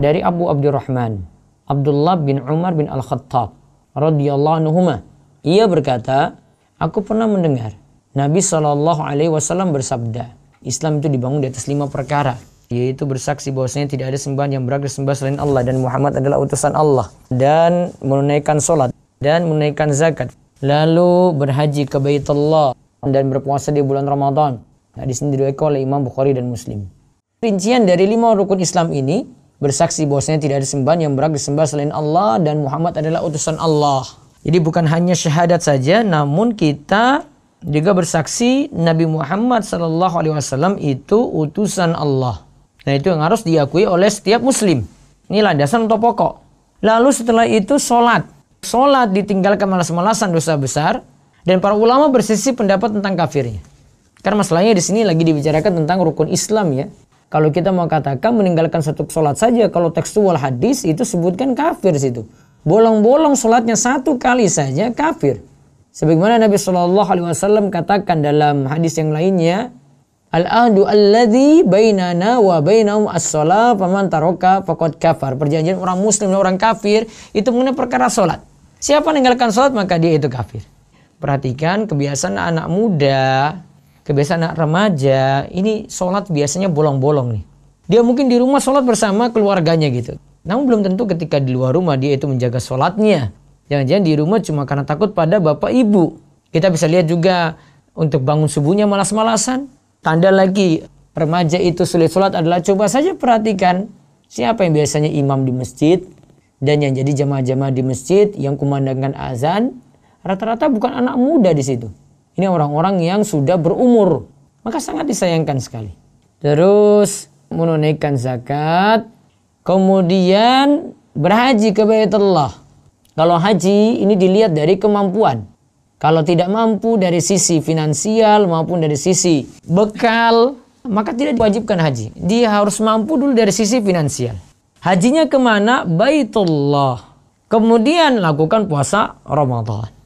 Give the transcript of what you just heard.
dari Abu Abdurrahman Abdullah bin Umar bin Al-Khattab radhiyallahu anhu Ia berkata, aku pernah mendengar Nabi Shallallahu alaihi wasallam bersabda, Islam itu dibangun di atas lima perkara, yaitu bersaksi bahwasanya tidak ada sembahan yang berhak disembah selain Allah dan Muhammad adalah utusan Allah dan menunaikan salat dan menunaikan zakat, lalu berhaji ke Baitullah dan berpuasa di bulan Ramadan. Nah, di sini oleh Imam Bukhari dan Muslim. Rincian dari lima rukun Islam ini bersaksi bahwasanya tidak ada sembahan yang berhak disembah selain Allah dan Muhammad adalah utusan Allah. Jadi bukan hanya syahadat saja, namun kita juga bersaksi Nabi Muhammad Shallallahu Alaihi Wasallam itu utusan Allah. Nah itu yang harus diakui oleh setiap Muslim. Ini landasan untuk pokok. Lalu setelah itu sholat. Sholat ditinggalkan malas-malasan dosa besar. Dan para ulama bersisi pendapat tentang kafirnya. Karena masalahnya di sini lagi dibicarakan tentang rukun Islam ya. Kalau kita mau katakan meninggalkan satu sholat saja, kalau tekstual hadis itu sebutkan kafir situ. Bolong-bolong sholatnya satu kali saja kafir. Sebagaimana Nabi Shallallahu Alaihi Wasallam katakan dalam hadis yang lainnya, al ahdu alladhi bainana wa bainahum as-shalah paman taroka fakot kafar. Perjanjian orang muslim dan orang kafir itu mengenai perkara sholat. Siapa meninggalkan sholat maka dia itu kafir. Perhatikan kebiasaan anak muda kebiasaan anak remaja ini sholat biasanya bolong-bolong nih. Dia mungkin di rumah sholat bersama keluarganya gitu. Namun belum tentu ketika di luar rumah dia itu menjaga sholatnya. Jangan-jangan di rumah cuma karena takut pada bapak ibu. Kita bisa lihat juga untuk bangun subuhnya malas-malasan. Tanda lagi remaja itu sulit sholat adalah coba saja perhatikan siapa yang biasanya imam di masjid dan yang jadi jamaah-jamaah di masjid yang kumandangkan azan rata-rata bukan anak muda di situ. Ini orang-orang yang sudah berumur. Maka sangat disayangkan sekali. Terus menunaikan zakat. Kemudian berhaji ke Baitullah. Kalau haji ini dilihat dari kemampuan. Kalau tidak mampu dari sisi finansial maupun dari sisi bekal, maka tidak diwajibkan haji. Dia harus mampu dulu dari sisi finansial. Hajinya kemana? Baitullah. Kemudian lakukan puasa Ramadan.